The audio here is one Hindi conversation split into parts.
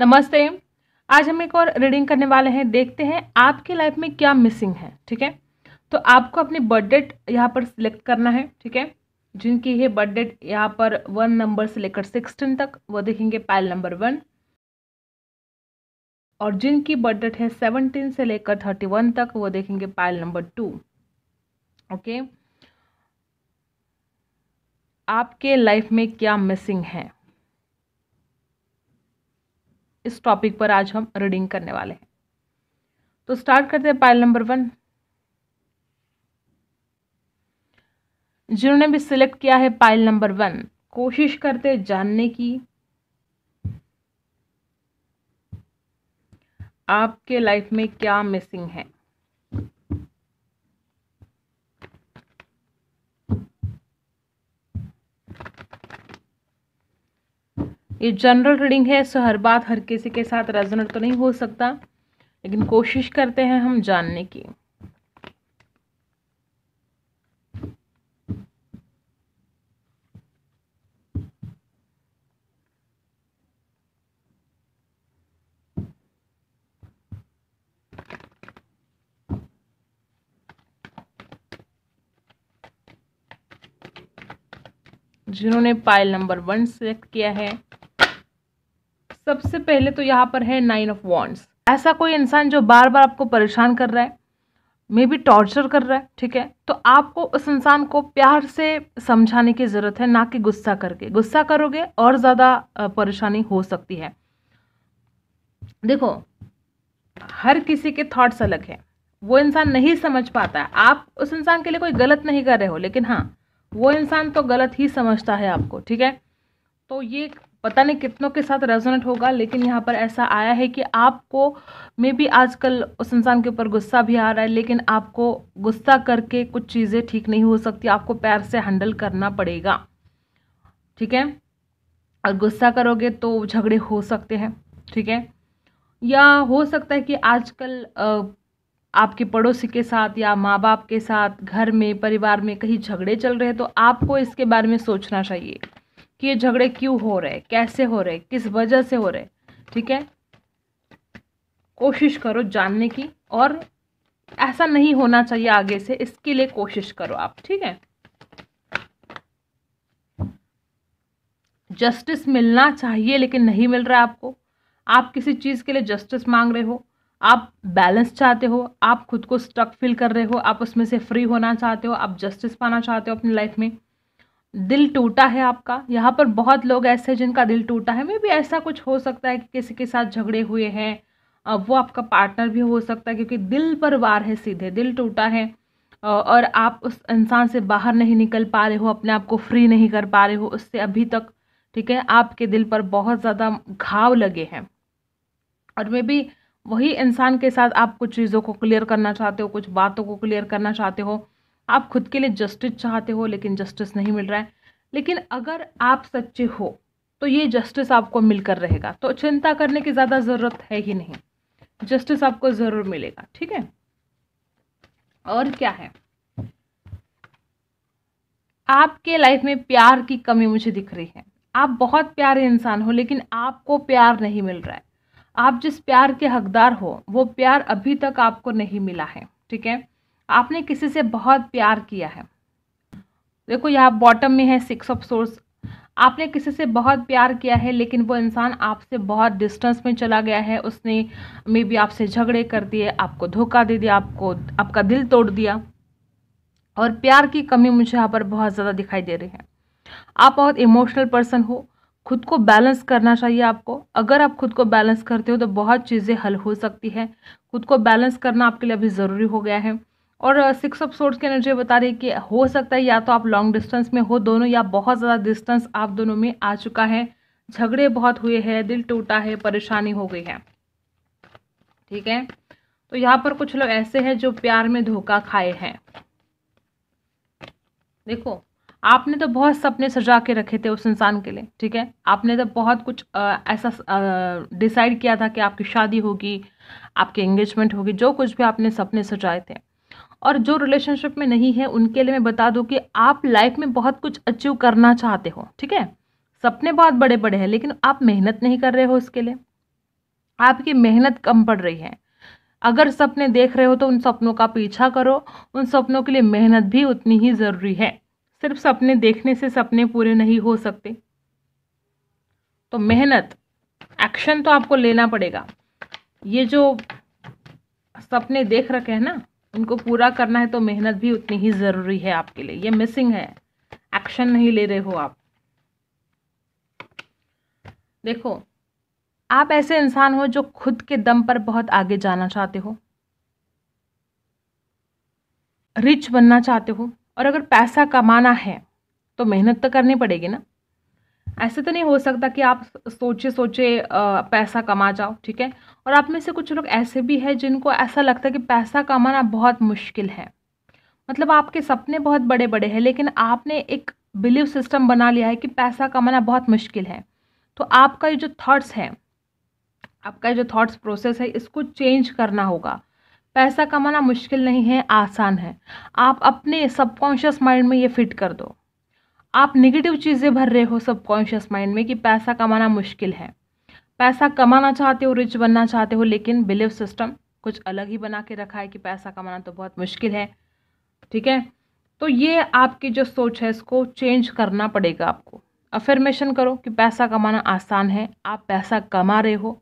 नमस्ते आज हम एक और रीडिंग करने वाले हैं देखते हैं आपकी लाइफ में क्या मिसिंग है ठीक है तो आपको अपनी बर्थ डेट यहाँ पर सिलेक्ट करना है ठीक है जिनकी है बर्थ डेट यहाँ पर वन नंबर से लेकर सिक्सटीन तक वो देखेंगे पायल नंबर वन और जिनकी बर्थ डेट है सेवनटीन से लेकर थर्टी वन तक वो देखेंगे पायल नंबर टू ओके आपके लाइफ में क्या मिसिंग है इस टॉपिक पर आज हम रीडिंग करने वाले हैं तो स्टार्ट करते हैं पाइल नंबर वन जिन्होंने भी सिलेक्ट किया है पाइल नंबर वन कोशिश करते जानने की आपके लाइफ में क्या मिसिंग है ये जनरल रीडिंग है सो हर बात हर किसी के साथ रेजोनेट तो नहीं हो सकता लेकिन कोशिश करते हैं हम जानने की जिन्होंने पाइल नंबर वन सेलेक्ट किया है सबसे पहले तो यहाँ पर है नाइन ऑफ वॉन्ट्स ऐसा कोई इंसान जो बार बार आपको परेशान कर रहा है मे बी टॉर्चर कर रहा है ठीक है तो आपको उस इंसान को प्यार से समझाने की ज़रूरत है ना कि गुस्सा करके गुस्सा करोगे और ज़्यादा परेशानी हो सकती है देखो हर किसी के थॉट्स अलग हैं वो इंसान नहीं समझ पाता है आप उस इंसान के लिए कोई गलत नहीं कर रहे हो लेकिन हाँ वो इंसान तो गलत ही समझता है आपको ठीक है तो ये पता नहीं कितनों के साथ रेजोनेट होगा लेकिन यहाँ पर ऐसा आया है कि आपको मे भी आजकल उस इंसान के ऊपर गुस्सा भी आ रहा है लेकिन आपको गुस्सा करके कुछ चीज़ें ठीक नहीं हो सकती आपको पैर से हैंडल करना पड़ेगा ठीक है और गुस्सा करोगे तो झगड़े हो सकते हैं ठीक है या हो सकता है कि आजकल आपके पड़ोसी के साथ या माँ बाप के साथ घर में परिवार में कहीं झगड़े चल रहे हैं तो आपको इसके बारे में सोचना चाहिए कि ये झगड़े क्यों हो रहे कैसे हो रहे किस वजह से हो रहे ठीक है कोशिश करो जानने की और ऐसा नहीं होना चाहिए आगे से इसके लिए कोशिश करो आप ठीक है जस्टिस मिलना चाहिए लेकिन नहीं मिल रहा है आपको आप किसी चीज़ के लिए जस्टिस मांग रहे हो आप बैलेंस चाहते हो आप खुद को स्टक फील कर रहे हो आप उसमें से फ्री होना चाहते हो आप जस्टिस पाना चाहते हो अपनी लाइफ में दिल टूटा है आपका यहाँ पर बहुत लोग ऐसे हैं जिनका दिल टूटा है मे भी ऐसा कुछ हो सकता है कि किसी के साथ झगड़े हुए हैं अब वो आपका पार्टनर भी हो सकता है क्योंकि दिल पर वार है सीधे दिल टूटा है और आप उस इंसान से बाहर नहीं निकल पा रहे हो अपने आप को फ्री नहीं कर पा रहे हो उससे अभी तक ठीक है आपके दिल पर बहुत ज़्यादा घाव लगे हैं और मे भी वही इंसान के साथ आप कुछ चीज़ों को क्लियर करना चाहते हो कुछ बातों को क्लियर करना चाहते हो आप खुद के लिए जस्टिस चाहते हो लेकिन जस्टिस नहीं मिल रहा है लेकिन अगर आप सच्चे हो तो ये जस्टिस आपको मिलकर रहेगा तो चिंता करने की ज़्यादा ज़रूरत है ही नहीं जस्टिस आपको ज़रूर मिलेगा ठीक है और क्या है आपके लाइफ में प्यार की कमी मुझे दिख रही है आप बहुत प्यारे इंसान हो लेकिन आपको प्यार नहीं मिल रहा है आप जिस प्यार के हकदार हो वो प्यार अभी तक आपको नहीं मिला है ठीक है आपने किसी से बहुत प्यार किया है देखो यहाँ बॉटम में है सिक्स ऑफ सोर्स आपने किसी से बहुत प्यार किया है लेकिन वो इंसान आपसे बहुत डिस्टेंस में चला गया है उसने मे भी आपसे झगड़े कर दिए आपको धोखा दे दिया आपको आपका दिल तोड़ दिया और प्यार की कमी मुझे यहाँ पर बहुत ज़्यादा दिखाई दे रही है आप बहुत इमोशनल पर्सन हो खुद को बैलेंस करना चाहिए आपको अगर आप खुद को बैलेंस करते हो तो बहुत चीज़ें हल हो सकती है खुद को बैलेंस करना आपके लिए अभी ज़रूरी हो गया है और सिक्स ऑफ सोर्ट्स की एनर्जी बता रही है कि हो सकता है या तो आप लॉन्ग डिस्टेंस में हो दोनों या बहुत ज़्यादा डिस्टेंस आप दोनों में आ चुका है झगड़े बहुत हुए हैं दिल टूटा है परेशानी हो गई है ठीक है तो यहाँ पर कुछ लोग ऐसे हैं जो प्यार में धोखा खाए हैं देखो आपने तो बहुत सपने सजा के रखे थे उस इंसान के लिए ठीक है आपने तो बहुत कुछ आ, ऐसा डिसाइड किया था कि आपकी शादी होगी आपकी एंगेजमेंट होगी जो कुछ भी आपने सपने सजाए थे और जो रिलेशनशिप में नहीं है उनके लिए मैं बता दूँ कि आप लाइफ में बहुत कुछ अचीव करना चाहते हो ठीक है सपने बहुत बड़े बड़े हैं लेकिन आप मेहनत नहीं कर रहे हो इसके लिए आपकी मेहनत कम पड़ रही है अगर सपने देख रहे हो तो उन सपनों का पीछा करो उन सपनों के लिए मेहनत भी उतनी ही ज़रूरी है सिर्फ सपने देखने से सपने पूरे नहीं हो सकते तो मेहनत एक्शन तो आपको लेना पड़ेगा ये जो सपने देख रखे हैं ना इनको पूरा करना है तो मेहनत भी उतनी ही ज़रूरी है आपके लिए ये मिसिंग है एक्शन नहीं ले रहे हो आप देखो आप ऐसे इंसान हो जो खुद के दम पर बहुत आगे जाना चाहते हो रिच बनना चाहते हो और अगर पैसा कमाना है तो मेहनत तो करनी पड़ेगी ना ऐसे तो नहीं हो सकता कि आप सोचे सोचे पैसा कमा जाओ ठीक है और आप में से कुछ लोग ऐसे भी हैं जिनको ऐसा लगता है कि पैसा कमाना बहुत मुश्किल है मतलब आपके सपने बहुत बड़े बड़े हैं लेकिन आपने एक बिलीव सिस्टम बना लिया है कि पैसा कमाना बहुत मुश्किल है तो आपका ये जो थाट्स है आपका जो थाट्स प्रोसेस है इसको चेंज करना होगा पैसा कमाना मुश्किल नहीं है आसान है आप अपने सबकॉन्शियस माइंड में ये फिट कर दो आप निगेटिव चीज़ें भर रहे हो सबकॉन्शियस माइंड में कि पैसा कमाना मुश्किल है पैसा कमाना चाहते हो रिच बनना चाहते हो लेकिन बिलीव सिस्टम कुछ अलग ही बना के रखा है कि पैसा कमाना तो बहुत मुश्किल है ठीक है तो ये आपकी जो सोच है इसको चेंज करना पड़ेगा आपको अफर्मेशन करो कि पैसा कमाना आसान है आप पैसा कमा रहे हो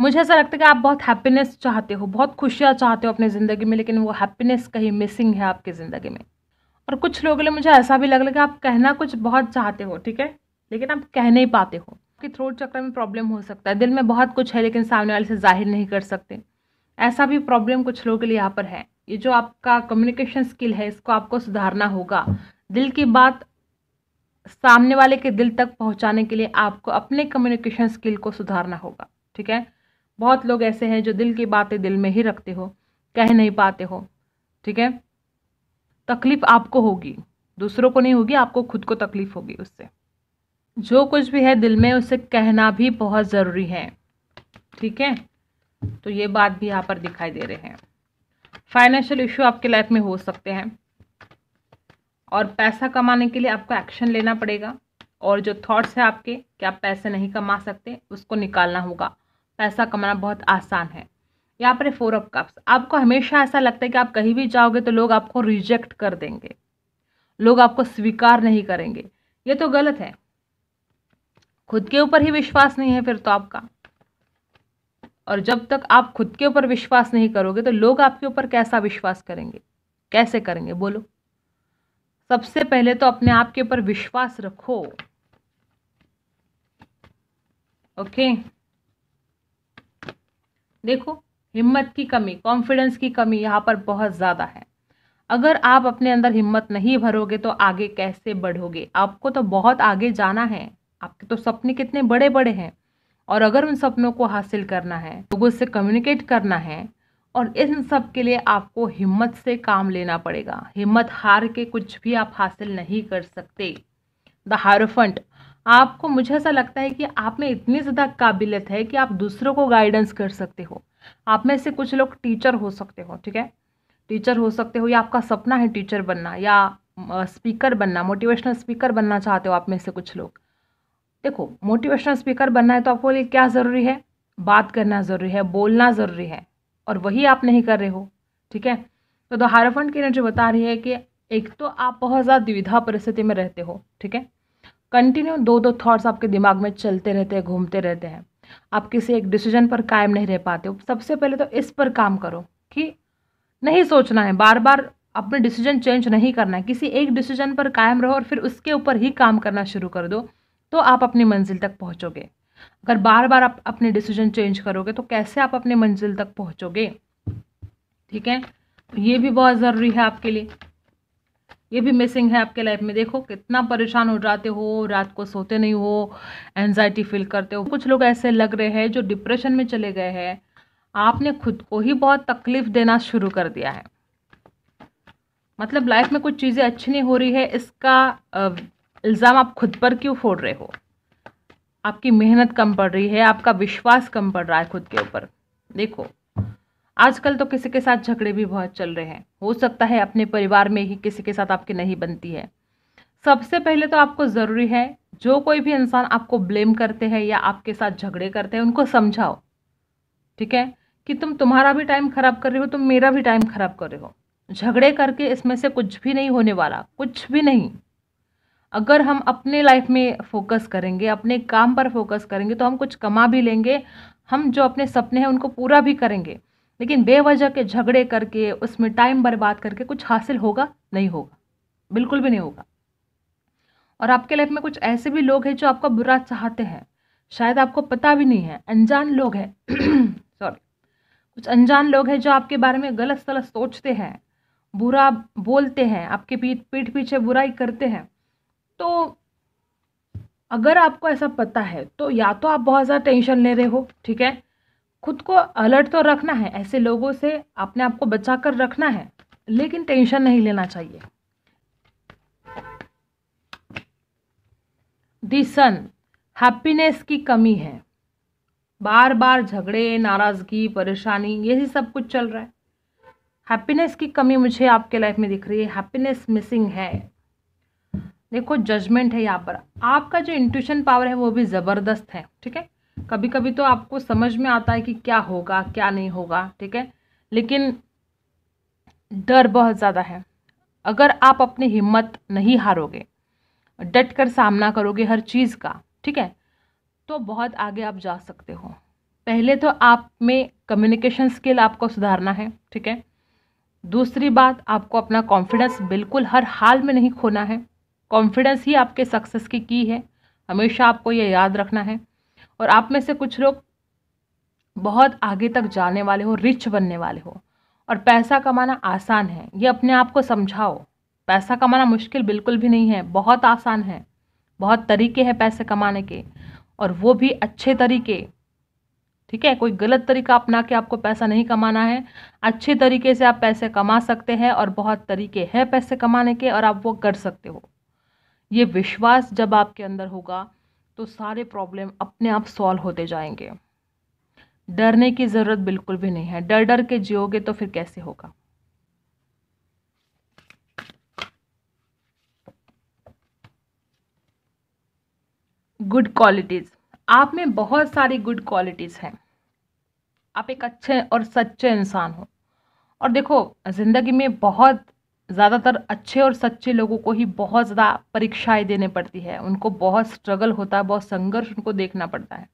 मुझे ऐसा लगता है कि आप बहुत हैप्पीनेस चाहते हो बहुत खुशियाँ चाहते हो अपनी ज़िंदगी में लेकिन वो हैप्पीनेस कहीं मिसिंग है आपकी ज़िंदगी में और कुछ लोगों लिए मुझे ऐसा भी लग रहा कि आप कहना कुछ बहुत चाहते हो ठीक है लेकिन आप कह नहीं पाते हो कि थ्रोट चक्र में प्रॉब्लम हो सकता है दिल में बहुत कुछ है लेकिन सामने वाले से जाहिर नहीं कर सकते ऐसा भी प्रॉब्लम कुछ लोगों के लिए यहाँ पर है ये जो आपका कम्युनिकेशन स्किल है इसको आपको सुधारना होगा दिल की बात सामने वाले के दिल तक पहुँचाने के लिए आपको अपने कम्युनिकेशन स्किल को सुधारना होगा ठीक है बहुत लोग ऐसे हैं जो दिल की बातें दिल में ही रखते हो कह नहीं पाते हो ठीक है तकलीफ़ आपको होगी दूसरों को नहीं होगी आपको खुद को तकलीफ़ होगी उससे जो कुछ भी है दिल में उसे कहना भी बहुत ज़रूरी है ठीक है तो ये बात भी यहाँ पर दिखाई दे रहे हैं फाइनेंशियल इशू आपके लाइफ में हो सकते हैं और पैसा कमाने के लिए आपको एक्शन लेना पड़ेगा और जो थॉट्स है आपके कि आप पैसे नहीं कमा सकते उसको निकालना होगा पैसा कमाना बहुत आसान है यहाँ पर फोर ऑफ कप्स आपको हमेशा ऐसा लगता है कि आप कहीं भी जाओगे तो लोग आपको रिजेक्ट कर देंगे लोग आपको स्वीकार नहीं करेंगे ये तो गलत है खुद के ऊपर ही विश्वास नहीं है फिर तो आपका और जब तक आप खुद के ऊपर विश्वास नहीं करोगे तो लोग आपके ऊपर कैसा विश्वास करेंगे कैसे करेंगे बोलो सबसे पहले तो अपने आप के ऊपर विश्वास रखो ओके देखो हिम्मत की कमी कॉन्फिडेंस की कमी यहाँ पर बहुत ज़्यादा है अगर आप अपने अंदर हिम्मत नहीं भरोगे तो आगे कैसे बढ़ोगे आपको तो बहुत आगे जाना है आपके तो सपने कितने बड़े बड़े हैं और अगर उन सपनों को हासिल करना है लोगों से कम्युनिकेट करना है और इन सब के लिए आपको हिम्मत से काम लेना पड़ेगा हिम्मत हार के कुछ भी आप हासिल नहीं कर सकते द हारोफंट आपको मुझे ऐसा लगता है कि आप में इतनी ज़्यादा काबिलियत है कि आप दूसरों को गाइडेंस कर सकते हो आप में से कुछ लोग टीचर हो सकते हो ठीक है टीचर हो सकते हो या आपका सपना है टीचर बनना या स्पीकर बनना मोटिवेशनल स्पीकर बनना चाहते हो आप में से कुछ लोग देखो मोटिवेशनल स्पीकर बनना है तो आपको लिए क्या ज़रूरी है बात करना ज़रूरी है बोलना ज़रूरी है और वही आप नहीं कर रहे हो ठीक है तो द फंड की एनर्जी बता रही है कि एक तो आप बहुत ज़्यादा द्विधा परिस्थिति में रहते हो ठीक है कंटिन्यू दो दो थॉट्स आपके दिमाग में चलते रहते हैं घूमते रहते हैं आप किसी एक डिसीजन पर कायम नहीं रह पाते हो सबसे पहले तो इस पर काम करो कि नहीं सोचना है बार बार अपने डिसीजन चेंज नहीं करना है किसी एक डिसीजन पर कायम रहो और फिर उसके ऊपर ही काम करना शुरू कर दो तो आप अपनी मंजिल तक पहुँचोगे अगर बार बार आप अपने डिसीजन चेंज करोगे तो कैसे आप अपनी मंजिल तक पहुँचोगे ठीक है तो ये भी बहुत ज़रूरी है आपके लिए ये भी मिसिंग है आपके लाइफ में देखो कितना परेशान हो जाते हो रात को सोते नहीं हो एनजाइटी फील करते हो कुछ लोग ऐसे लग रहे हैं जो डिप्रेशन में चले गए हैं आपने खुद को ही बहुत तकलीफ देना शुरू कर दिया है मतलब लाइफ में कुछ चीज़ें अच्छी नहीं हो रही है इसका इल्ज़ाम आप खुद पर क्यों फोड़ रहे हो आपकी मेहनत कम पड़ रही है आपका विश्वास कम पड़ रहा है खुद के ऊपर देखो आजकल तो किसी के साथ झगड़े भी बहुत चल रहे हैं हो सकता है अपने परिवार में ही किसी के साथ आपकी नहीं बनती है सबसे पहले तो आपको ज़रूरी है जो कोई भी इंसान आपको ब्लेम करते हैं या आपके साथ झगड़े करते हैं उनको समझाओ ठीक है कि तुम तुम्हारा भी टाइम ख़राब कर रहे हो तुम मेरा भी टाइम ख़राब कर रहे हो झगड़े करके इसमें से कुछ भी नहीं होने वाला कुछ भी नहीं अगर हम अपने लाइफ में फोकस करेंगे अपने काम पर फोकस करेंगे तो हम कुछ कमा भी लेंगे हम जो अपने सपने हैं उनको पूरा भी करेंगे लेकिन बेवजह के झगड़े करके उसमें टाइम बर्बाद करके कुछ हासिल होगा नहीं होगा बिल्कुल भी नहीं होगा और आपके लाइफ में कुछ ऐसे भी लोग हैं जो आपका बुरा चाहते हैं शायद आपको पता भी नहीं है अनजान लोग हैं सॉरी कुछ अनजान लोग हैं जो आपके बारे में गलत सलत सोचते हैं बुरा बोलते हैं आपके पीठ पीठ पीछे बुराई करते हैं तो अगर आपको ऐसा पता है तो या तो आप बहुत ज़्यादा टेंशन ले रहे हो ठीक है खुद को अलर्ट तो रखना है ऐसे लोगों से अपने आप को बचा कर रखना है लेकिन टेंशन नहीं लेना चाहिए दी सन हैप्पीनेस की कमी है बार बार झगड़े नाराज़गी परेशानी यही सब कुछ चल रहा है हैप्पीनेस की कमी मुझे आपके लाइफ में दिख रही है हैप्पीनेस मिसिंग है देखो जजमेंट है यहाँ पर आपका जो इंट्यूशन पावर है वो भी ज़बरदस्त है ठीक है कभी कभी तो आपको समझ में आता है कि क्या होगा क्या नहीं होगा ठीक है लेकिन डर बहुत ज़्यादा है अगर आप अपनी हिम्मत नहीं हारोगे डट कर सामना करोगे हर चीज़ का ठीक है तो बहुत आगे आप जा सकते हो पहले तो आप में कम्युनिकेशन स्किल आपको सुधारना है ठीक है दूसरी बात आपको अपना कॉन्फिडेंस बिल्कुल हर हाल में नहीं खोना है कॉन्फिडेंस ही आपके सक्सेस की की है हमेशा आपको ये याद रखना है और आप में से कुछ लोग बहुत आगे तक जाने वाले हो रिच बनने वाले हो और पैसा कमाना आसान है ये अपने आप को समझाओ पैसा कमाना मुश्किल बिल्कुल भी नहीं है बहुत आसान है बहुत तरीके हैं पैसे कमाने के और वो भी अच्छे तरीके ठीक है कोई गलत तरीका अपना के आपको पैसा नहीं कमाना है अच्छे तरीके से आप पैसे कमा सकते हैं और बहुत तरीके हैं पैसे कमाने के और आप वो कर सकते हो ये विश्वास जब आपके अंदर होगा तो सारे प्रॉब्लम अपने आप सॉल्व होते जाएंगे डरने की ज़रूरत बिल्कुल भी नहीं है डर डर के जियोगे तो फिर कैसे होगा गुड क्वालिटीज़ आप में बहुत सारी गुड क्वालिटीज़ हैं आप एक अच्छे और सच्चे इंसान हो और देखो ज़िंदगी में बहुत ज़्यादातर अच्छे और सच्चे लोगों को ही बहुत ज़्यादा परीक्षाएं देने पड़ती है उनको बहुत स्ट्रगल होता है बहुत संघर्ष उनको देखना पड़ता है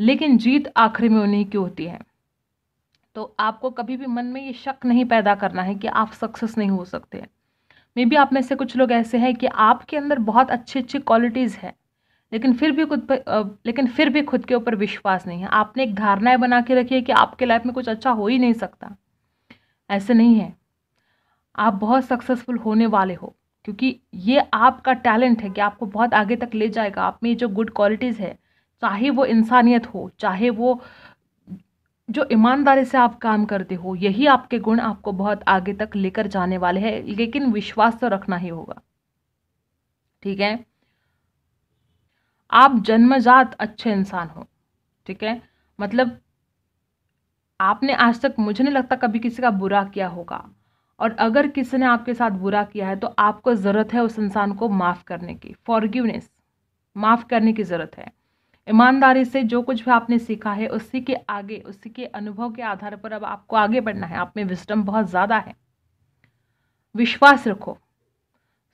लेकिन जीत आखिरी में उन्हीं की होती है तो आपको कभी भी मन में ये शक नहीं पैदा करना है कि आप सक्सेस नहीं हो सकते मे बी आप में से कुछ लोग ऐसे हैं कि आपके अंदर बहुत अच्छी अच्छी क्वालिटीज़ हैं लेकिन फिर भी खुद पर लेकिन फिर भी खुद के ऊपर विश्वास नहीं है आपने एक धारणाएं बना के रखी है कि आपके लाइफ में कुछ अच्छा हो ही नहीं सकता ऐसे नहीं है आप बहुत सक्सेसफुल होने वाले हो क्योंकि ये आपका टैलेंट है कि आपको बहुत आगे तक ले जाएगा आप में जो गुड क्वालिटीज़ है चाहे वो इंसानियत हो चाहे वो जो ईमानदारी से आप काम करते हो यही आपके गुण आपको बहुत आगे तक लेकर जाने वाले हैं लेकिन विश्वास तो रखना ही होगा ठीक है आप जन्मजात अच्छे इंसान हो ठीक है मतलब आपने आज तक मुझे नहीं लगता कभी किसी का बुरा किया होगा और अगर किसी ने आपके साथ बुरा किया है तो आपको ज़रूरत है उस इंसान को माफ़ करने की फॉरगिवनेस माफ़ करने की ज़रूरत है ईमानदारी से जो कुछ भी आपने सीखा है उसी के आगे उसी के अनुभव के आधार पर अब आपको आगे बढ़ना है आप में विस्टम बहुत ज़्यादा है विश्वास रखो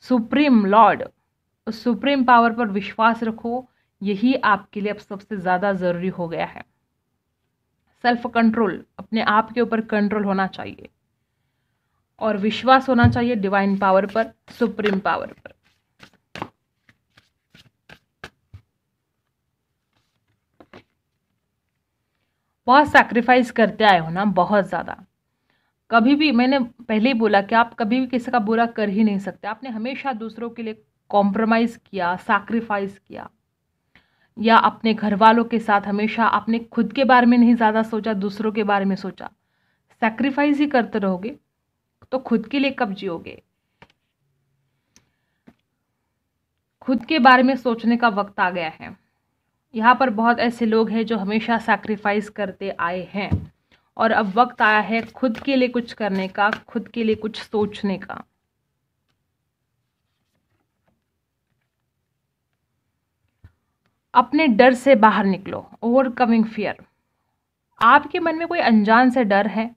सुप्रीम लॉर्ड उस सुप्रीम पावर पर विश्वास रखो यही आपके लिए अब सबसे ज़्यादा ज़रूरी हो गया है सेल्फ कंट्रोल अपने आप के ऊपर कंट्रोल होना चाहिए और विश्वास होना चाहिए डिवाइन पावर पर सुप्रीम पावर पर बहुत सैक्रिफाइस करते आए हो ना बहुत ज़्यादा कभी भी मैंने पहले ही बोला कि आप कभी भी किसी का बुरा कर ही नहीं सकते आपने हमेशा दूसरों के लिए कॉम्प्रोमाइज़ किया सैक्रिफाइस किया या अपने घर वालों के साथ हमेशा आपने खुद के बारे में नहीं ज़्यादा सोचा दूसरों के बारे में सोचा सैक्रिफाइस ही करते रहोगे तो खुद के लिए कब जियोगे खुद के बारे में सोचने का वक्त आ गया है यहाँ पर बहुत ऐसे लोग हैं जो हमेशा सैक्रिफाइस करते आए हैं और अब वक्त आया है खुद के लिए कुछ करने का खुद के लिए कुछ सोचने का अपने डर से बाहर निकलो ओवरकमिंग फियर आपके मन में कोई अनजान से डर है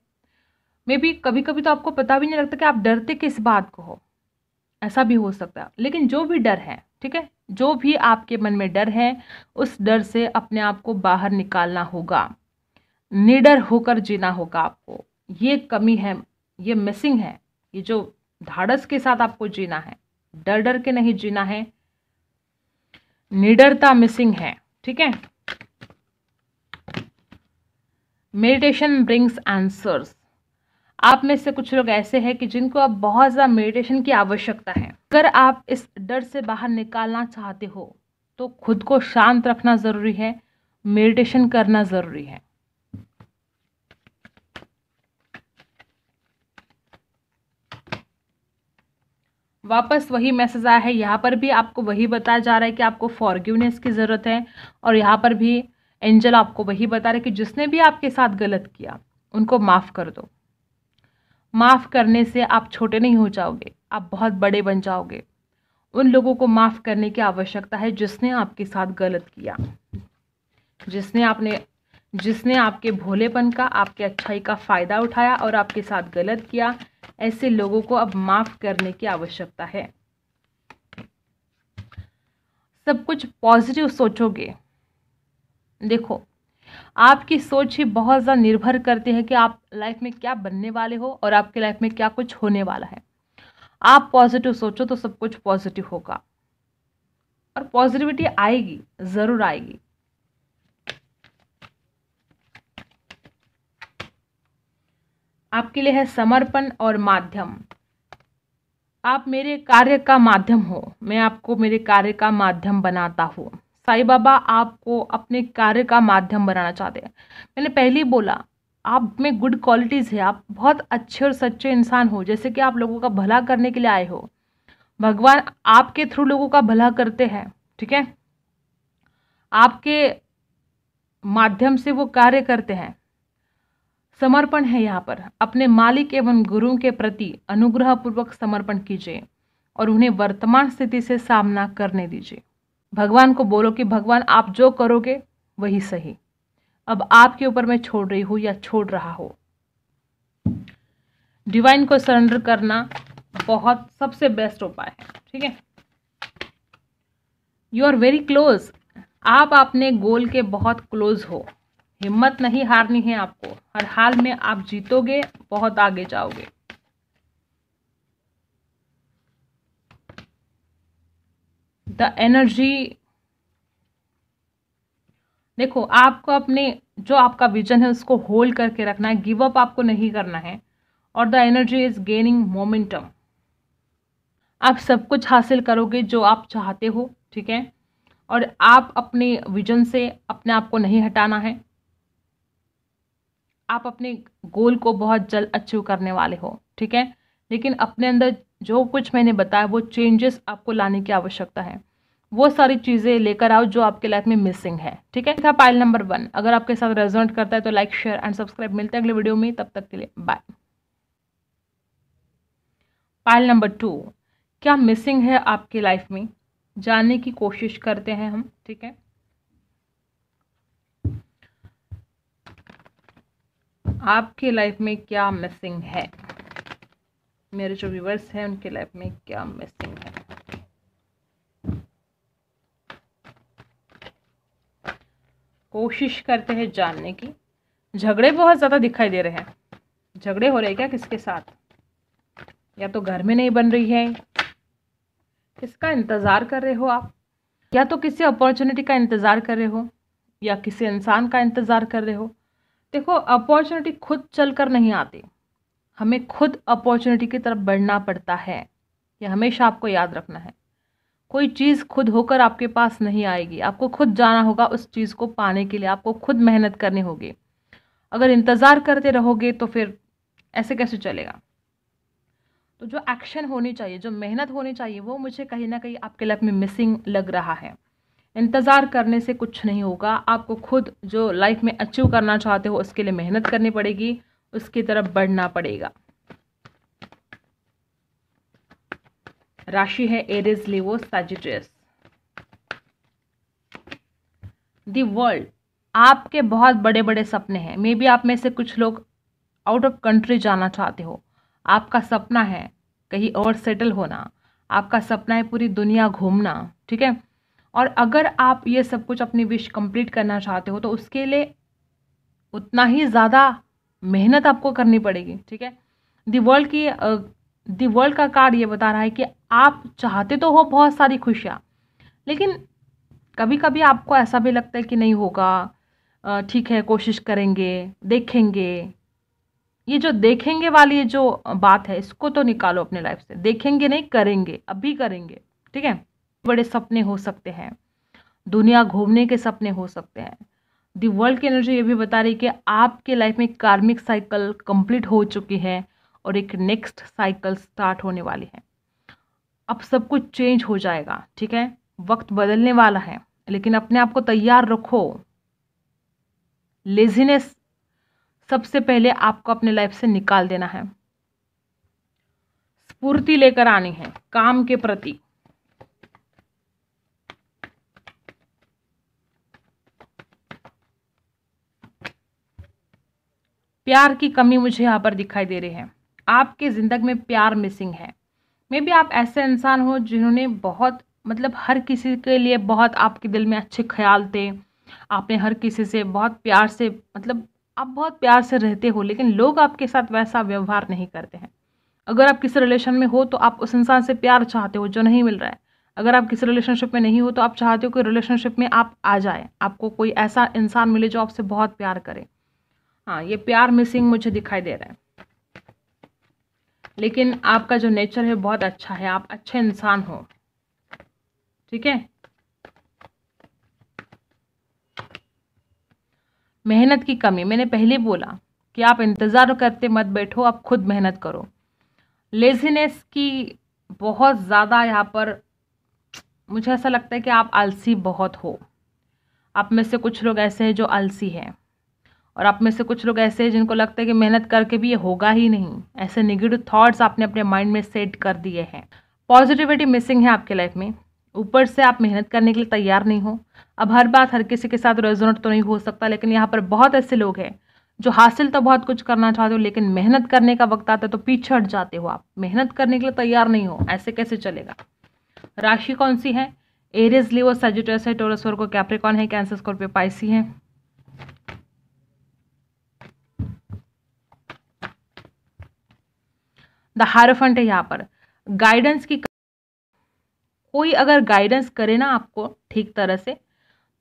मे बी कभी कभी तो आपको पता भी नहीं लगता कि आप डरते किस बात को हो ऐसा भी हो सकता है लेकिन जो भी डर है ठीक है जो भी आपके मन में डर है उस डर से अपने आप को बाहर निकालना होगा निडर होकर जीना होगा आपको ये कमी है ये मिसिंग है ये जो धाड़स के साथ आपको जीना है डर डर के नहीं जीना है निडरता मिसिंग है ठीक है मेडिटेशन ब्रिंग्स आंसर्स आप में से कुछ लोग ऐसे हैं कि जिनको अब बहुत ज़्यादा मेडिटेशन की आवश्यकता है अगर आप इस डर से बाहर निकालना चाहते हो तो खुद को शांत रखना ज़रूरी है मेडिटेशन करना ज़रूरी है वापस वही मैसेज आया है यहाँ पर भी आपको वही बताया जा रहा है कि आपको फॉरगिवनेस की ज़रूरत है और यहाँ पर भी एंजल आपको वही बता रहे कि जिसने भी आपके साथ गलत किया उनको माफ़ कर दो माफ़ करने से आप छोटे नहीं हो जाओगे आप बहुत बड़े बन जाओगे उन लोगों को माफ़ करने की आवश्यकता है जिसने आपके साथ गलत किया जिसने आपने जिसने आपके भोलेपन का आपके अच्छाई का फ़ायदा उठाया और आपके साथ गलत किया ऐसे लोगों को अब माफ़ करने की आवश्यकता है सब कुछ पॉजिटिव सोचोगे देखो आपकी सोच ही बहुत ज़्यादा निर्भर करती है कि आप लाइफ में क्या बनने वाले हो और आपके लाइफ में क्या कुछ होने वाला है आप पॉजिटिव सोचो तो सब कुछ पॉजिटिव होगा और पॉजिटिविटी आएगी ज़रूर आएगी आपके लिए है समर्पण और माध्यम आप मेरे कार्य का माध्यम हो मैं आपको मेरे कार्य का माध्यम बनाता हूँ साई बाबा आपको अपने कार्य का माध्यम बनाना चाहते हैं मैंने पहले ही बोला आप में गुड क्वालिटीज़ है आप बहुत अच्छे और सच्चे इंसान हो जैसे कि आप लोगों का भला करने के लिए आए हो भगवान आपके थ्रू लोगों का भला करते हैं ठीक है आपके माध्यम से वो कार्य करते हैं समर्पण है यहाँ पर अपने मालिक एवं गुरु के प्रति अनुग्रहपूर्वक समर्पण कीजिए और उन्हें वर्तमान स्थिति से सामना करने दीजिए भगवान को बोलो कि भगवान आप जो करोगे वही सही अब आपके ऊपर मैं छोड़ रही हूँ या छोड़ रहा हो डिवाइन को सरेंडर करना बहुत सबसे बेस्ट उपाय है ठीक है यू आर वेरी क्लोज आप अपने गोल के बहुत क्लोज हो हिम्मत नहीं हारनी है आपको हर हाल में आप जीतोगे बहुत आगे जाओगे द एनर्जी देखो आपको अपने जो आपका विजन है उसको होल्ड करके रखना है गिव अप आपको नहीं करना है और the energy is gaining momentum आप सब कुछ हासिल करोगे जो आप चाहते हो ठीक है और आप अपने विजन से अपने आप को नहीं हटाना है आप अपने गोल को बहुत जल्द अचीव करने वाले हो ठीक है लेकिन अपने अंदर जो कुछ मैंने बताया वो चेंजेस आपको लाने की आवश्यकता है वो सारी चीज़ें लेकर आओ जो आपके लाइफ में मिसिंग है ठीक है था पाइल नंबर वन अगर आपके साथ रेजोनेट करता है तो लाइक शेयर एंड सब्सक्राइब मिलते हैं अगले वीडियो में तब तक के लिए बाय पाइल नंबर टू क्या मिसिंग है आपके लाइफ में जानने की कोशिश करते हैं हम ठीक है आपके लाइफ में क्या मिसिंग है मेरे जो व्यूवर्स हैं उनके लाइफ में क्या मिसिंग है कोशिश करते हैं जानने की झगड़े बहुत ज़्यादा दिखाई दे रहे हैं झगड़े हो रहे हैं क्या किसके साथ या तो घर में नहीं बन रही है किसका इंतज़ार कर रहे हो आप या तो किसी अपॉर्चुनिटी का इंतज़ार कर रहे हो या किसी इंसान का इंतज़ार कर रहे हो देखो अपॉर्चुनिटी खुद चल कर नहीं आती हमें खुद अपॉर्चुनिटी की तरफ बढ़ना पड़ता है ये हमेशा आपको याद रखना है कोई चीज़ खुद होकर आपके पास नहीं आएगी आपको खुद जाना होगा उस चीज़ को पाने के लिए आपको खुद मेहनत करनी होगी अगर इंतज़ार करते रहोगे तो फिर ऐसे कैसे चलेगा तो जो एक्शन होनी चाहिए जो मेहनत होनी चाहिए वो मुझे कहीं ना कहीं आपके लाइफ में मिसिंग लग रहा है इंतज़ार करने से कुछ नहीं होगा आपको खुद जो लाइफ में अचीव करना चाहते हो उसके लिए मेहनत करनी पड़ेगी उसकी तरफ बढ़ना पड़ेगा राशि है एरिस लिवो सजिटेस वर्ल्ड आपके बहुत बड़े बड़े सपने हैं मे बी आप में से कुछ लोग आउट ऑफ कंट्री जाना चाहते हो आपका सपना है कहीं और सेटल होना आपका सपना है पूरी दुनिया घूमना ठीक है और अगर आप ये सब कुछ अपनी विश कंप्लीट करना चाहते हो तो उसके लिए उतना ही ज़्यादा मेहनत आपको करनी पड़ेगी ठीक है दी वर्ल्ड की दी वर्ल्ड का कार्ड ये बता रहा है कि आप चाहते तो हो बहुत सारी खुशियाँ लेकिन कभी कभी आपको ऐसा भी लगता है कि नहीं होगा ठीक है कोशिश करेंगे देखेंगे ये जो देखेंगे वाली जो बात है इसको तो निकालो अपने लाइफ से देखेंगे नहीं करेंगे अभी करेंगे ठीक है बड़े सपने हो सकते हैं दुनिया घूमने के सपने हो सकते हैं दी वर्ल्ड की एनर्जी ये भी बता रही है कि आपके लाइफ में कार्मिक साइकिल कंप्लीट हो चुकी है और एक नेक्स्ट साइकिल स्टार्ट होने वाली है अब सब कुछ चेंज हो जाएगा ठीक है वक्त बदलने वाला है लेकिन अपने आप को तैयार रखो लेजीनेस सबसे पहले आपको अपने लाइफ से निकाल देना है स्फूर्ति लेकर आनी है काम के प्रति प्यार की कमी मुझे यहाँ पर दिखाई दे रही है आपके ज़िंदगी में प्यार मिसिंग है मे बी आप ऐसे इंसान हो जिन्होंने बहुत मतलब हर किसी के लिए बहुत आपके दिल में अच्छे ख्याल थे आपने हर किसी से बहुत प्यार से मतलब आप बहुत प्यार से रहते हो लेकिन लोग आपके साथ वैसा व्यवहार नहीं करते हैं अगर आप किसी रिलेशन में हो तो आप उस इंसान से प्यार चाहते हो जो नहीं मिल रहा है अगर आप किसी रिलेशनशिप में नहीं हो तो आप चाहते हो कि रिलेशनशिप में आप आ जाए आपको कोई ऐसा इंसान मिले जो आपसे बहुत प्यार करे हाँ ये प्यार मिसिंग मुझे दिखाई दे रहा है लेकिन आपका जो नेचर है बहुत अच्छा है आप अच्छे इंसान हो ठीक है मेहनत की कमी मैंने पहले बोला कि आप इंतज़ार करते मत बैठो आप खुद मेहनत करो लेजीनेस की बहुत ज़्यादा यहाँ पर मुझे ऐसा लगता है कि आप आलसी बहुत हो आप में से कुछ लोग ऐसे हैं जो आलसी हैं और आप में से कुछ लोग ऐसे हैं जिनको लगता है कि मेहनत करके भी ये होगा ही नहीं ऐसे निगेटिव थॉट्स आपने अपने माइंड में सेट कर दिए हैं पॉजिटिविटी मिसिंग है आपके लाइफ में ऊपर से आप मेहनत करने के लिए तैयार नहीं हो अब हर बात हर किसी के साथ रेजोनेट तो नहीं हो सकता लेकिन यहाँ पर बहुत ऐसे लोग हैं जो हासिल तो बहुत कुछ करना चाहते हो लेकिन मेहनत करने का वक्त आता है तो पीछे हट जाते हो आप मेहनत करने के लिए तैयार नहीं हो ऐसे कैसे चलेगा राशि कौन सी है एरियस लिवो सजिटस है टोरसवर को कैप्रिकॉन है कैंसर स्कॉर्पियो पाइसी है द हारफंट है यहाँ पर गाइडेंस की कोई अगर गाइडेंस करे ना आपको ठीक तरह से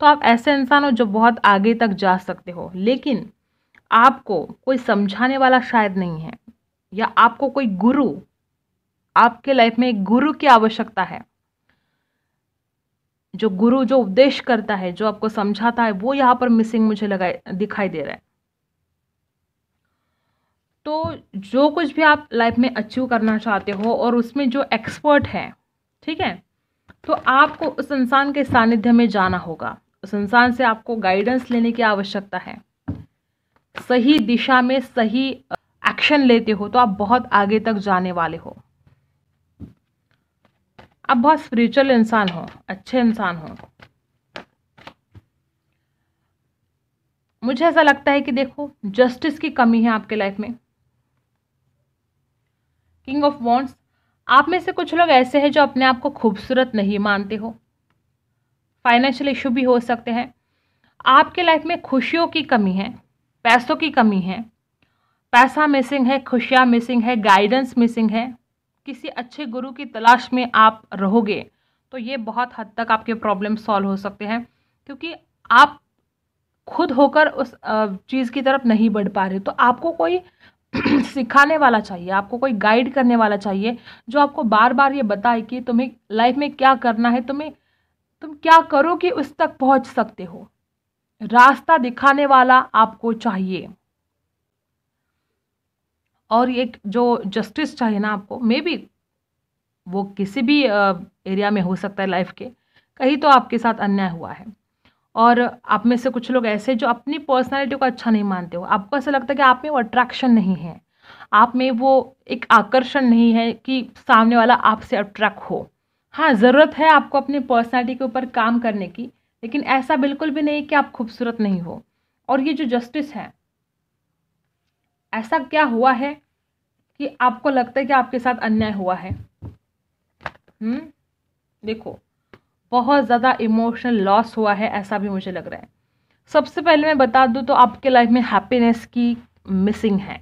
तो आप ऐसे इंसान हो जो बहुत आगे तक जा सकते हो लेकिन आपको कोई समझाने वाला शायद नहीं है या आपको कोई गुरु आपके लाइफ में एक गुरु की आवश्यकता है जो गुरु जो उपदेश करता है जो आपको समझाता है वो यहाँ पर मिसिंग मुझे लगा दिखाई दे रहा है तो जो कुछ भी आप लाइफ में अचीव करना चाहते हो और उसमें जो एक्सपर्ट है ठीक है तो आपको उस इंसान के सानिध्य में जाना होगा उस इंसान से आपको गाइडेंस लेने की आवश्यकता है सही दिशा में सही एक्शन लेते हो तो आप बहुत आगे तक जाने वाले हो आप बहुत स्पिरिचुअल इंसान हो अच्छे इंसान हो मुझे ऐसा लगता है कि देखो जस्टिस की कमी है आपके लाइफ में किंग ऑफ वॉन्ट्स आप में से कुछ लोग ऐसे हैं जो अपने आप को खूबसूरत नहीं मानते हो फाइनेंशियल इशू भी हो सकते हैं आपके लाइफ में खुशियों की कमी है पैसों की कमी है पैसा मिसिंग है खुशियाँ मिसिंग है गाइडेंस मिसिंग है किसी अच्छे गुरु की तलाश में आप रहोगे तो ये बहुत हद तक आपके प्रॉब्लम सॉल्व हो सकते हैं क्योंकि आप खुद होकर उस चीज़ की तरफ नहीं बढ़ पा रहे तो आपको कोई सिखाने वाला चाहिए आपको कोई गाइड करने वाला चाहिए जो आपको बार बार ये बताए कि तुम्हें लाइफ में क्या करना है तुम्हें तुम क्या करो कि उस तक पहुंच सकते हो रास्ता दिखाने वाला आपको चाहिए और एक जो जस्टिस चाहिए ना आपको मे बी वो किसी भी एरिया में हो सकता है लाइफ के कहीं तो आपके साथ अन्याय हुआ है और आप में से कुछ लोग ऐसे जो अपनी पर्सनालिटी को अच्छा नहीं मानते हो आपको ऐसा लगता है कि आप में वो अट्रैक्शन नहीं है आप में वो एक आकर्षण नहीं है कि सामने वाला आपसे अट्रैक्ट हो हाँ ज़रूरत है आपको अपनी पर्सनालिटी के ऊपर काम करने की लेकिन ऐसा बिल्कुल भी नहीं कि आप खूबसूरत नहीं हो और ये जो जस्टिस है ऐसा क्या हुआ है कि आपको लगता है कि आपके साथ अन्याय हुआ है हुँ? हम्म, देखो बहुत ज़्यादा इमोशनल लॉस हुआ है ऐसा भी मुझे लग रहा है सबसे पहले मैं बता दूँ तो आपके लाइफ में हैप्पीनेस की मिसिंग है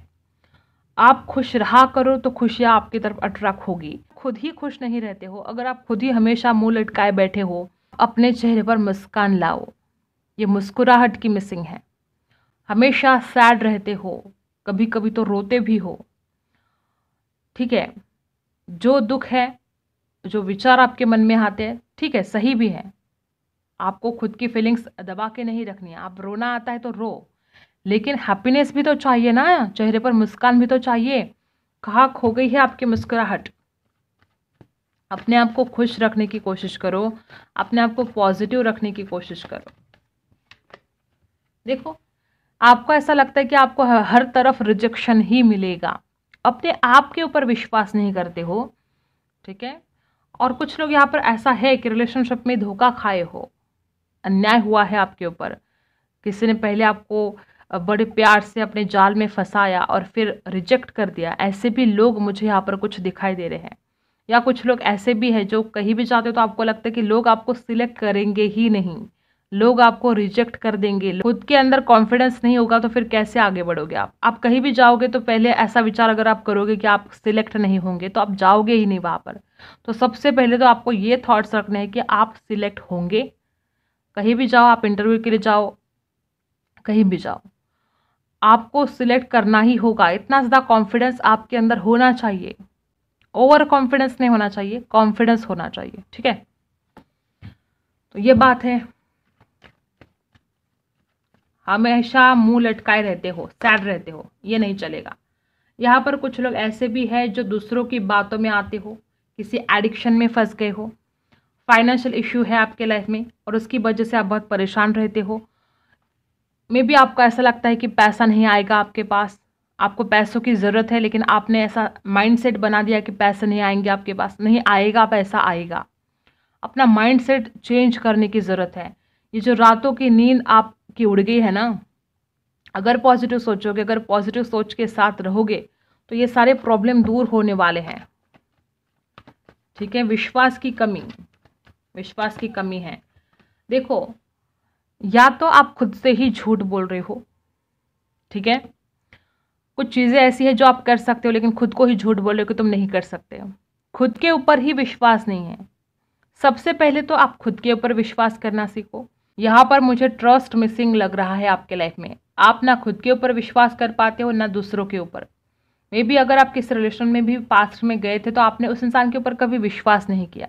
आप खुश रहा करो तो खुशियाँ आपकी तरफ अट्रैक्ट होगी खुद ही खुश नहीं रहते हो अगर आप खुद ही हमेशा मुंह लटकाए बैठे हो अपने चेहरे पर मुस्कान लाओ ये मुस्कुराहट की मिसिंग है हमेशा सैड रहते हो कभी कभी तो रोते भी हो ठीक है जो दुख है जो विचार आपके मन में आते हैं ठीक है सही भी है आपको खुद की फीलिंग्स दबा के नहीं रखनी आप रोना आता है तो रो लेकिन हैप्पीनेस भी तो चाहिए ना चेहरे पर मुस्कान भी तो चाहिए कहाँ खो गई है आपकी मुस्कुराहट अपने आप को खुश रखने की कोशिश करो अपने आप को पॉजिटिव रखने की कोशिश करो देखो आपको ऐसा लगता है कि आपको हर तरफ रिजेक्शन ही मिलेगा अपने आप के ऊपर विश्वास नहीं करते हो ठीक है और कुछ लोग यहाँ पर ऐसा है कि रिलेशनशिप में धोखा खाए हो अन्याय हुआ है आपके ऊपर किसी ने पहले आपको बड़े प्यार से अपने जाल में फंसाया और फिर रिजेक्ट कर दिया ऐसे भी लोग मुझे यहाँ पर कुछ दिखाई दे रहे हैं या कुछ लोग ऐसे भी हैं जो कहीं भी जाते हो तो आपको लगता है कि लोग आपको सिलेक्ट करेंगे ही नहीं लोग आपको रिजेक्ट कर देंगे खुद के अंदर कॉन्फिडेंस नहीं होगा तो फिर कैसे आगे बढ़ोगे आप आप कहीं भी जाओगे तो पहले ऐसा विचार अगर आप करोगे कि आप सिलेक्ट नहीं होंगे तो आप जाओगे ही नहीं वहाँ पर तो सबसे पहले तो आपको ये थाट्स रखने हैं कि आप सिलेक्ट होंगे कहीं भी जाओ आप इंटरव्यू के लिए जाओ कहीं भी जाओ आपको सिलेक्ट करना ही होगा इतना ज़्यादा कॉन्फिडेंस आपके अंदर होना चाहिए ओवर कॉन्फिडेंस नहीं होना चाहिए कॉन्फिडेंस होना चाहिए ठीक है तो ये बात है हमेशा मुंह लटकाए रहते हो सैड रहते हो ये नहीं चलेगा यहाँ पर कुछ लोग ऐसे भी हैं जो दूसरों की बातों में आते हो किसी एडिक्शन में फंस गए हो फाइनेंशियल इश्यू है आपके लाइफ में और उसकी वजह से आप बहुत परेशान रहते हो मे भी आपको ऐसा लगता है कि पैसा नहीं आएगा आपके पास आपको पैसों की ज़रूरत है लेकिन आपने ऐसा माइंडसेट बना दिया कि पैसे नहीं आएंगे आपके पास नहीं आएगा पैसा आएगा अपना माइंडसेट चेंज करने की ज़रूरत है ये जो रातों की नींद आपकी उड़ गई है ना अगर पॉजिटिव सोचोगे अगर पॉजिटिव सोच के साथ रहोगे तो ये सारे प्रॉब्लम दूर होने वाले हैं ठीक है विश्वास की कमी विश्वास की कमी है देखो या तो आप खुद से ही झूठ बोल रहे हो ठीक है कुछ चीज़ें ऐसी हैं जो आप कर सकते हो लेकिन खुद को ही झूठ बोल रहे हो कि तुम नहीं कर सकते हो खुद के ऊपर ही विश्वास नहीं है सबसे पहले तो आप खुद के ऊपर विश्वास करना सीखो यहाँ पर मुझे ट्रस्ट मिसिंग लग रहा है आपके लाइफ में आप ना खुद के ऊपर विश्वास कर पाते हो ना दूसरों के ऊपर मे बी अगर आप किसी रिलेशन में भी पास्ट में गए थे तो आपने उस इंसान के ऊपर कभी विश्वास नहीं किया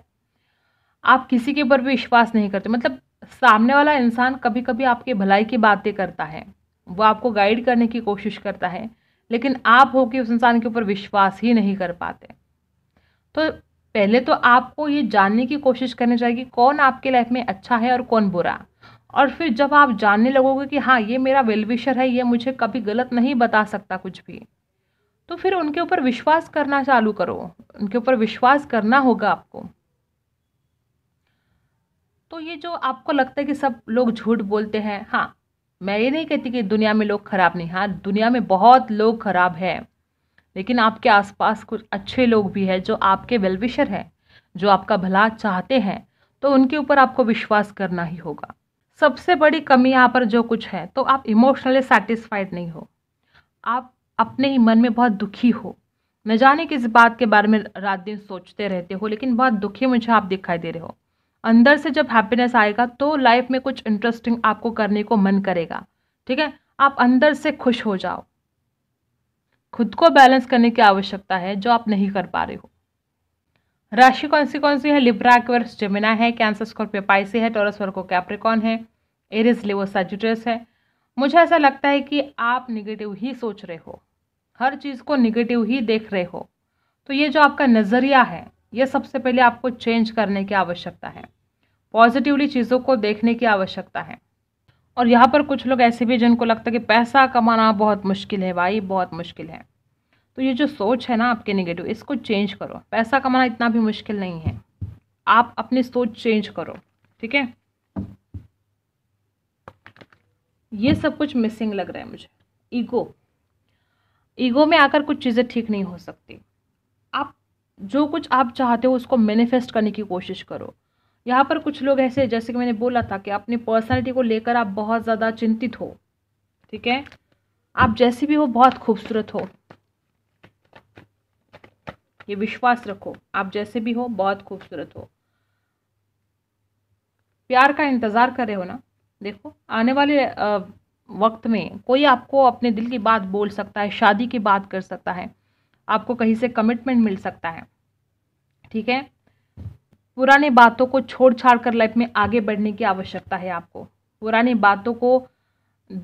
आप किसी के ऊपर भी विश्वास नहीं करते मतलब सामने वाला इंसान कभी कभी आपकी भलाई की बातें करता है वो आपको गाइड करने की कोशिश करता है लेकिन आप हो कि उस इंसान के ऊपर विश्वास ही नहीं कर पाते तो पहले तो आपको ये जानने की कोशिश करनी चाहिए कि कौन आपके लाइफ में अच्छा है और कौन बुरा और फिर जब आप जानने लगोगे कि हाँ ये मेरा वेलविशर है ये मुझे कभी गलत नहीं बता सकता कुछ भी तो फिर उनके ऊपर विश्वास करना चालू करो उनके ऊपर विश्वास करना होगा आपको तो ये जो आपको लगता है कि सब लोग झूठ बोलते हैं हाँ मैं ये नहीं कहती कि दुनिया में लोग ख़राब नहीं हाँ दुनिया में बहुत लोग ख़राब हैं लेकिन आपके आसपास कुछ अच्छे लोग भी हैं जो आपके वेलविशर हैं जो आपका भला चाहते हैं तो उनके ऊपर आपको विश्वास करना ही होगा सबसे बड़ी कमी यहाँ पर जो कुछ है तो आप इमोशनली सेटिस्फाइड नहीं हो आप अपने ही मन में बहुत दुखी हो न जाने किस बात के बारे में रात दिन सोचते रहते हो लेकिन बहुत दुखी मुझे आप दिखाई दे रहे हो अंदर से जब हैप्पीनेस आएगा तो लाइफ में कुछ इंटरेस्टिंग आपको करने को मन करेगा ठीक है आप अंदर से खुश हो जाओ खुद को बैलेंस करने की आवश्यकता है जो आप नहीं कर पा रहे हो राशि कौन सी कौन सी है लिब्रा एक्वर्स जमिना है कैंसर स्कॉर्पियो पाइसी है टोरस वर्को कैप्रिकॉन है एरिस लिवो सेजिटस है मुझे ऐसा लगता है कि आप निगेटिव ही सोच रहे हो हर चीज़ को निगेटिव ही देख रहे हो तो ये जो आपका नज़रिया है ये सबसे पहले आपको चेंज करने की आवश्यकता है पॉजिटिवली चीज़ों को देखने की आवश्यकता है और यहाँ पर कुछ लोग ऐसे भी जिनको लगता है कि पैसा कमाना बहुत मुश्किल है भाई बहुत मुश्किल है तो ये जो सोच है ना आपके निगेटिव इसको चेंज करो पैसा कमाना इतना भी मुश्किल नहीं है आप अपनी सोच चेंज करो ठीक है ये सब कुछ मिसिंग लग रहा है मुझे ईगो ईगो में आकर कुछ चीज़ें ठीक नहीं हो सकती आप जो कुछ आप चाहते हो उसको मैनिफेस्ट करने की कोशिश करो यहाँ पर कुछ लोग ऐसे जैसे कि मैंने बोला था कि अपनी पर्सनैलिटी को लेकर आप बहुत ज़्यादा चिंतित हो ठीक है आप जैसे भी हो बहुत खूबसूरत हो ये विश्वास रखो आप जैसे भी हो बहुत खूबसूरत हो प्यार का इंतज़ार कर रहे हो ना देखो आने वाले वक्त में कोई आपको अपने दिल की बात बोल सकता है शादी की बात कर सकता है आपको कहीं से कमिटमेंट मिल सकता है ठीक है पुराने बातों को छोड़ छाड़ कर लाइफ में आगे बढ़ने की आवश्यकता है आपको पुरानी बातों को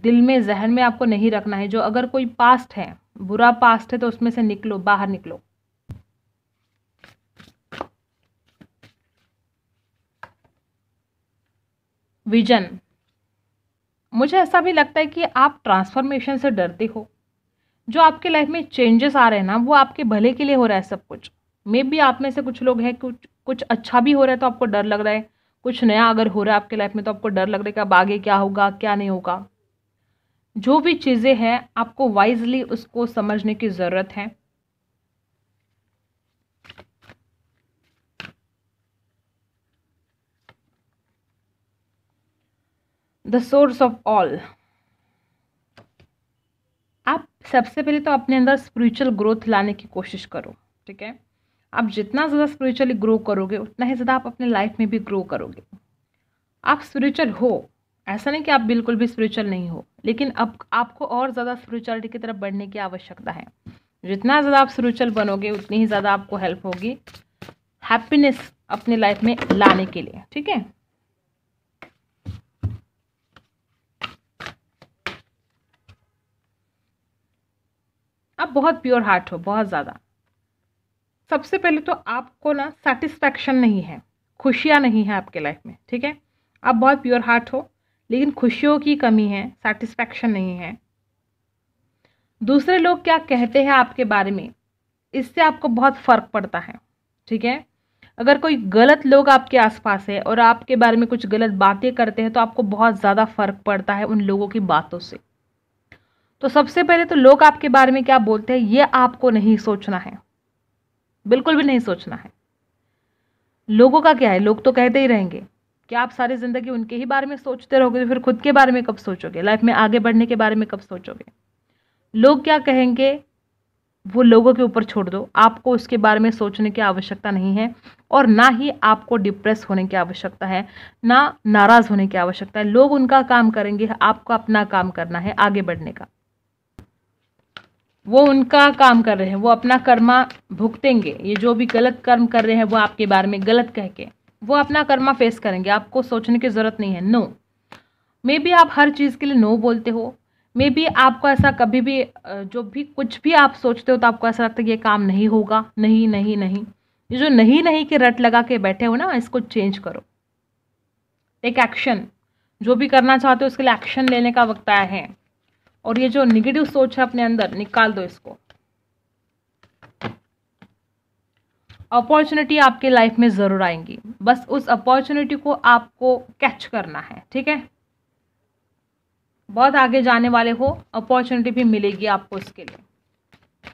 दिल में जहन में आपको नहीं रखना है जो अगर कोई पास्ट है बुरा पास्ट है तो उसमें से निकलो बाहर निकलो विजन मुझे ऐसा भी लगता है कि आप ट्रांसफॉर्मेशन से डरते हो जो आपके लाइफ में चेंजेस आ रहे हैं ना वो आपके भले के लिए हो रहा है सब कुछ मे भी आप में से कुछ लोग हैं कुछ कुछ अच्छा भी हो रहा है तो आपको डर लग रहा है कुछ नया अगर हो रहा है आपके लाइफ में तो आपको डर लग रहा है कि अब आगे क्या होगा क्या नहीं होगा जो भी चीज़ें हैं आपको वाइजली उसको समझने की ज़रूरत है द सोर्स ऑफ ऑल आप सबसे पहले तो अपने अंदर स्पिरिचुअल ग्रोथ लाने की कोशिश करो ठीक है आप जितना ज़्यादा स्पिरिचुअली ग्रो करोगे उतना ही ज़्यादा आप अपने लाइफ में भी ग्रो करोगे आप स्पिरिचुअल हो ऐसा नहीं कि आप बिल्कुल भी स्पिरिचुअल नहीं हो लेकिन अब आपको और ज़्यादा स्पिरिचुअलिटी की तरफ बढ़ने की आवश्यकता है जितना ज़्यादा आप स्पिरिचुअल बनोगे उतनी ही ज़्यादा आपको हेल्प होगी हैप्पीनेस अपने लाइफ में लाने के लिए ठीक है आप बहुत प्योर हार्ट हो बहुत ज़्यादा सबसे पहले तो आपको ना सेटिस्फैक्शन नहीं है खुशियाँ नहीं है आपके लाइफ में ठीक है आप बहुत प्योर हार्ट हो लेकिन खुशियों की कमी है सेटिस्फैक्शन नहीं है दूसरे लोग क्या कहते हैं आपके बारे में इससे आपको बहुत फ़र्क पड़ता है ठीक है अगर कोई गलत लोग आपके आसपास है और आपके बारे में कुछ गलत बातें करते हैं तो आपको बहुत ज़्यादा फ़र्क पड़ता है उन लोगों की बातों से तो सबसे पहले तो लोग आपके बारे में क्या बोलते हैं ये आपको नहीं सोचना है बिल्कुल भी नहीं सोचना है लोगों का क्या है लोग तो कहते ही रहेंगे क्या आप सारी ज़िंदगी उनके ही बारे में सोचते रहोगे तो फिर खुद के बारे में कब सोचोगे लाइफ में आगे बढ़ने के बारे में कब सोचोगे लोग क्या कहेंगे वो लोगों के ऊपर छोड़ दो आपको उसके बारे में सोचने की आवश्यकता नहीं है और ना ही आपको डिप्रेस होने की आवश्यकता है ना नाराज़ होने की आवश्यकता है लोग उनका काम करेंगे आपको अपना काम करना है आगे बढ़ने का वो उनका काम कर रहे हैं वो अपना कर्मा भुगतेंगे ये जो भी गलत कर्म कर रहे हैं वो आपके बारे में गलत कह के वो अपना कर्मा फेस करेंगे आपको सोचने की ज़रूरत नहीं है नो मे बी आप हर चीज़ के लिए नो बोलते हो मे बी आपको ऐसा कभी भी जो भी कुछ भी आप सोचते हो तो आपको ऐसा लगता है कि ये काम नहीं होगा नहीं नहीं नहीं ये जो नहीं नहीं के रट लगा के बैठे हो ना इसको चेंज करो एक एक्शन जो भी करना चाहते हो उसके लिए एक्शन लेने का वक्त आया है और ये जो निगेटिव सोच है अपने अंदर निकाल दो इसको अपॉर्चुनिटी आपके लाइफ में ज़रूर आएंगी बस उस अपॉर्चुनिटी को आपको कैच करना है ठीक है बहुत आगे जाने वाले हो अपॉर्चुनिटी भी मिलेगी आपको इसके लिए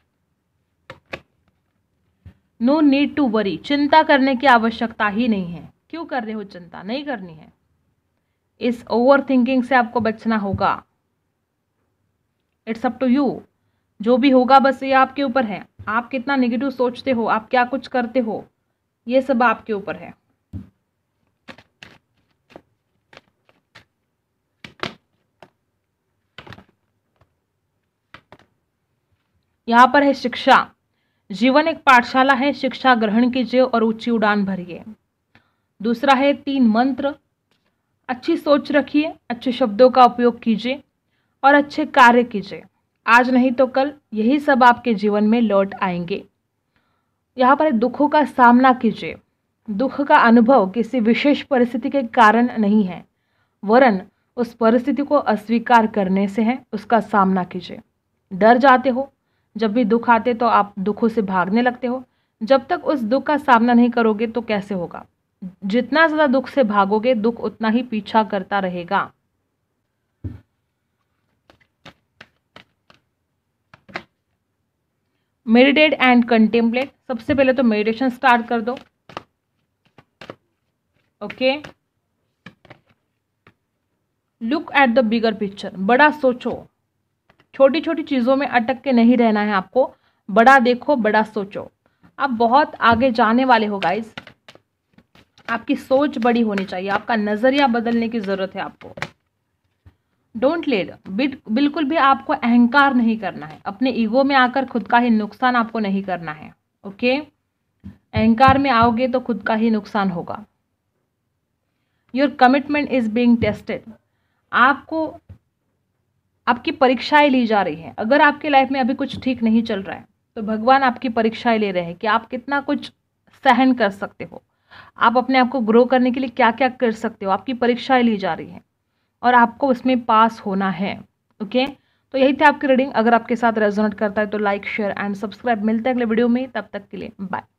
नो नीड टू वरी चिंता करने की आवश्यकता ही नहीं है क्यों कर रहे हो चिंता नहीं करनी है इस ओवर थिंकिंग से आपको बचना होगा इट्स अप टू यू जो भी होगा बस ये आपके ऊपर है आप कितना नेगेटिव सोचते हो आप क्या कुछ करते हो ये सब आपके ऊपर है यहाँ पर है शिक्षा जीवन एक पाठशाला है शिक्षा ग्रहण कीजिए और ऊंची उड़ान भरिए दूसरा है तीन मंत्र अच्छी सोच रखिए अच्छे शब्दों का उपयोग कीजिए और अच्छे कार्य कीजिए आज नहीं तो कल यही सब आपके जीवन में लौट आएंगे यहाँ पर दुखों का सामना कीजिए दुख का अनुभव किसी विशेष परिस्थिति के कारण नहीं है वरन उस परिस्थिति को अस्वीकार करने से है उसका सामना कीजिए डर जाते हो जब भी दुख आते तो आप दुखों से भागने लगते हो जब तक उस दुख का सामना नहीं करोगे तो कैसे होगा जितना ज़्यादा दुख से भागोगे दुख उतना ही पीछा करता रहेगा मेडिटेट एंड कंटेम्पलेट सबसे पहले तो मेडिटेशन स्टार्ट कर दो okay look at the bigger picture बड़ा सोचो छोटी छोटी चीज़ों में अटक के नहीं रहना है आपको बड़ा देखो बड़ा सोचो आप बहुत आगे जाने वाले हो गाइज आपकी सोच बड़ी होनी चाहिए आपका नज़रिया बदलने की ज़रूरत है आपको डोंट लेड बिल्कुल भी आपको अहंकार नहीं करना है अपने ईगो में आकर खुद का ही नुकसान आपको नहीं करना है ओके okay? अहंकार में आओगे तो खुद का ही नुकसान होगा your commitment is being tested आपको आपकी परीक्षाएं ली जा रही हैं अगर आपके लाइफ में अभी कुछ ठीक नहीं चल रहा है तो भगवान आपकी परीक्षाएं ले रहे हैं कि आप कितना कुछ सहन कर सकते हो आप अपने आप को ग्रो करने के लिए क्या क्या कर सकते हो आपकी परीक्षाएं ली जा रही हैं और आपको उसमें पास होना है ओके तो यही थे आपकी रीडिंग अगर आपके साथ रेजोनेट करता है तो लाइक शेयर एंड सब्सक्राइब मिलते हैं अगले वीडियो में तब तक के लिए बाय